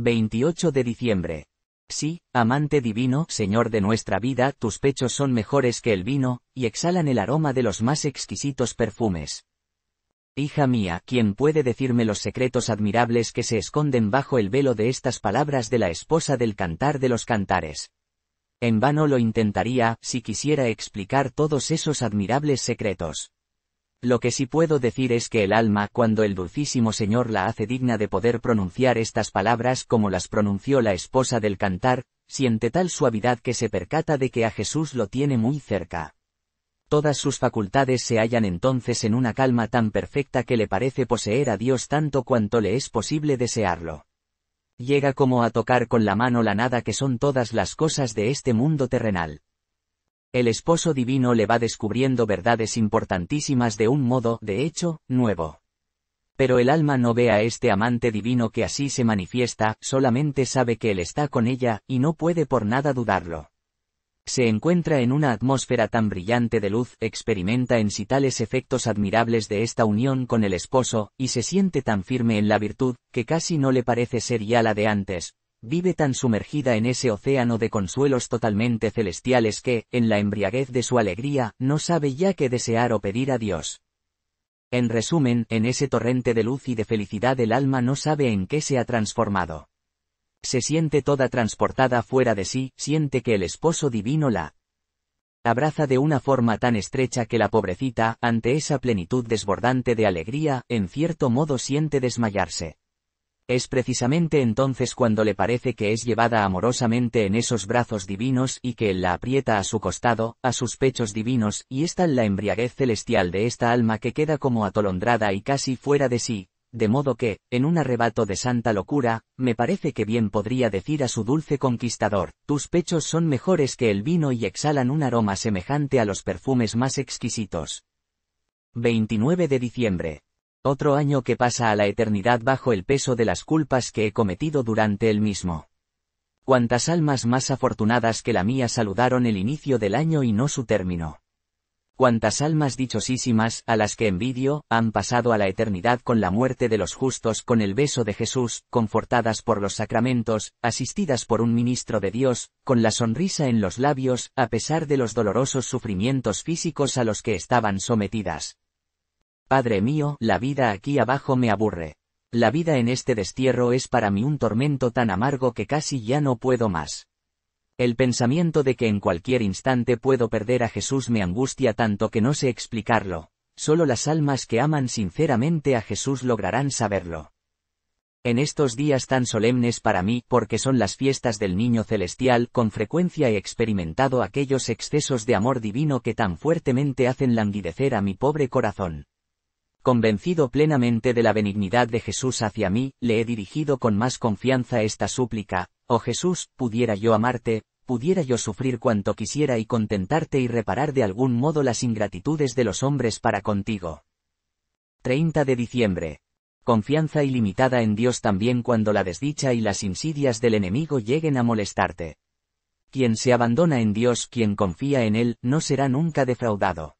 28 de diciembre. Sí, amante divino, Señor de nuestra vida, tus pechos son mejores que el vino, y exhalan el aroma de los más exquisitos perfumes. Hija mía, ¿quién puede decirme los secretos admirables que se esconden bajo el velo de estas palabras de la esposa del cantar de los cantares? En vano lo intentaría, si quisiera explicar todos esos admirables secretos. Lo que sí puedo decir es que el alma cuando el dulcísimo Señor la hace digna de poder pronunciar estas palabras como las pronunció la esposa del cantar, siente tal suavidad que se percata de que a Jesús lo tiene muy cerca. Todas sus facultades se hallan entonces en una calma tan perfecta que le parece poseer a Dios tanto cuanto le es posible desearlo. Llega como a tocar con la mano la nada que son todas las cosas de este mundo terrenal. El esposo divino le va descubriendo verdades importantísimas de un modo, de hecho, nuevo. Pero el alma no ve a este amante divino que así se manifiesta, solamente sabe que él está con ella, y no puede por nada dudarlo. Se encuentra en una atmósfera tan brillante de luz, experimenta en sí tales efectos admirables de esta unión con el esposo, y se siente tan firme en la virtud, que casi no le parece ser ya la de antes, vive tan sumergida en ese océano de consuelos totalmente celestiales que, en la embriaguez de su alegría, no sabe ya qué desear o pedir a Dios. En resumen, en ese torrente de luz y de felicidad el alma no sabe en qué se ha transformado. Se siente toda transportada fuera de sí, siente que el esposo divino la abraza de una forma tan estrecha que la pobrecita, ante esa plenitud desbordante de alegría, en cierto modo siente desmayarse. Es precisamente entonces cuando le parece que es llevada amorosamente en esos brazos divinos y que él la aprieta a su costado, a sus pechos divinos, y está en la embriaguez celestial de esta alma que queda como atolondrada y casi fuera de sí, de modo que, en un arrebato de santa locura, me parece que bien podría decir a su dulce conquistador, tus pechos son mejores que el vino y exhalan un aroma semejante a los perfumes más exquisitos. 29 de diciembre, otro año que pasa a la eternidad bajo el peso de las culpas que he cometido durante el mismo. Cuántas almas más afortunadas que la mía saludaron el inicio del año y no su término. Cuántas almas dichosísimas, a las que envidio, han pasado a la eternidad con la muerte de los justos, con el beso de Jesús, confortadas por los sacramentos, asistidas por un ministro de Dios, con la sonrisa en los labios, a pesar de los dolorosos sufrimientos físicos a los que estaban sometidas. Padre mío, la vida aquí abajo me aburre. La vida en este destierro es para mí un tormento tan amargo que casi ya no puedo más. El pensamiento de que en cualquier instante puedo perder a Jesús me angustia tanto que no sé explicarlo, solo las almas que aman sinceramente a Jesús lograrán saberlo. En estos días tan solemnes para mí, porque son las fiestas del Niño Celestial, con frecuencia he experimentado aquellos excesos de amor divino que tan fuertemente hacen languidecer a mi pobre corazón. Convencido plenamente de la benignidad de Jesús hacia mí, le he dirigido con más confianza esta súplica, oh Jesús, pudiera yo amarte, pudiera yo sufrir cuanto quisiera y contentarte y reparar de algún modo las ingratitudes de los hombres para contigo. 30 de diciembre. Confianza ilimitada en Dios también cuando la desdicha y las insidias del enemigo lleguen a molestarte. Quien se abandona en Dios, quien confía en Él, no será nunca defraudado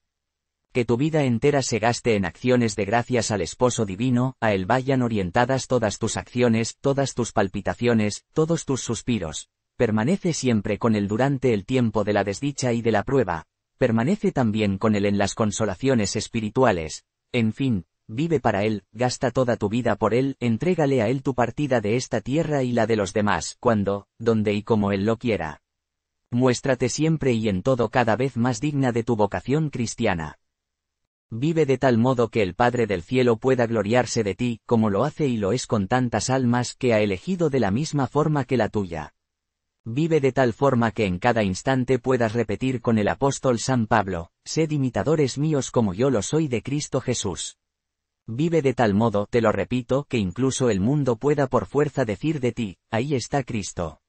que tu vida entera se gaste en acciones de gracias al esposo divino, a él vayan orientadas todas tus acciones, todas tus palpitaciones, todos tus suspiros. Permanece siempre con él durante el tiempo de la desdicha y de la prueba. Permanece también con él en las consolaciones espirituales. En fin, vive para él, gasta toda tu vida por él, entrégale a él tu partida de esta tierra y la de los demás, cuando, donde y como él lo quiera. Muéstrate siempre y en todo cada vez más digna de tu vocación cristiana. Vive de tal modo que el Padre del Cielo pueda gloriarse de ti, como lo hace y lo es con tantas almas que ha elegido de la misma forma que la tuya. Vive de tal forma que en cada instante puedas repetir con el apóstol San Pablo, sed imitadores míos como yo lo soy de Cristo Jesús. Vive de tal modo, te lo repito, que incluso el mundo pueda por fuerza decir de ti, ahí está Cristo.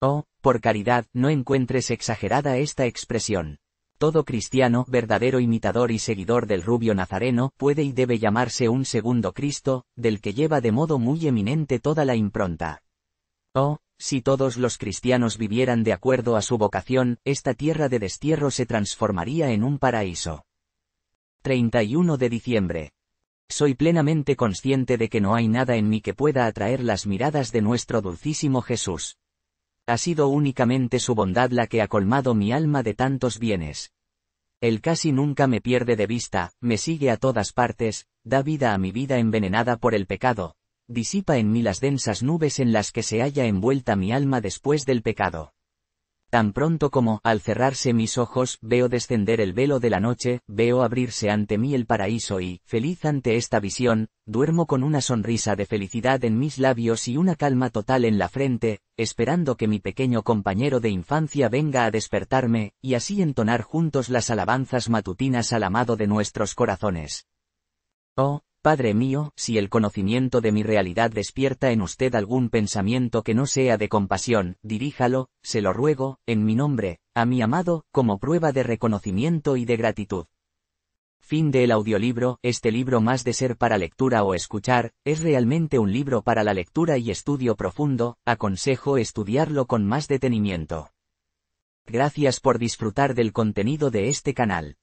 Oh, por caridad, no encuentres exagerada esta expresión. Todo cristiano, verdadero imitador y seguidor del rubio nazareno, puede y debe llamarse un segundo Cristo, del que lleva de modo muy eminente toda la impronta. Oh, si todos los cristianos vivieran de acuerdo a su vocación, esta tierra de destierro se transformaría en un paraíso. 31 de diciembre. Soy plenamente consciente de que no hay nada en mí que pueda atraer las miradas de nuestro dulcísimo Jesús. Ha sido únicamente su bondad la que ha colmado mi alma de tantos bienes. Él casi nunca me pierde de vista, me sigue a todas partes, da vida a mi vida envenenada por el pecado, disipa en mí las densas nubes en las que se halla envuelta mi alma después del pecado. Tan pronto como, al cerrarse mis ojos, veo descender el velo de la noche, veo abrirse ante mí el paraíso y, feliz ante esta visión, duermo con una sonrisa de felicidad en mis labios y una calma total en la frente, esperando que mi pequeño compañero de infancia venga a despertarme, y así entonar juntos las alabanzas matutinas al amado de nuestros corazones. Oh, Padre mío, si el conocimiento de mi realidad despierta en usted algún pensamiento que no sea de compasión, diríjalo, se lo ruego, en mi nombre, a mi amado, como prueba de reconocimiento y de gratitud. Fin del audiolibro, este libro más de ser para lectura o escuchar, es realmente un libro para la lectura y estudio profundo, aconsejo estudiarlo con más detenimiento. Gracias por disfrutar del contenido de este canal.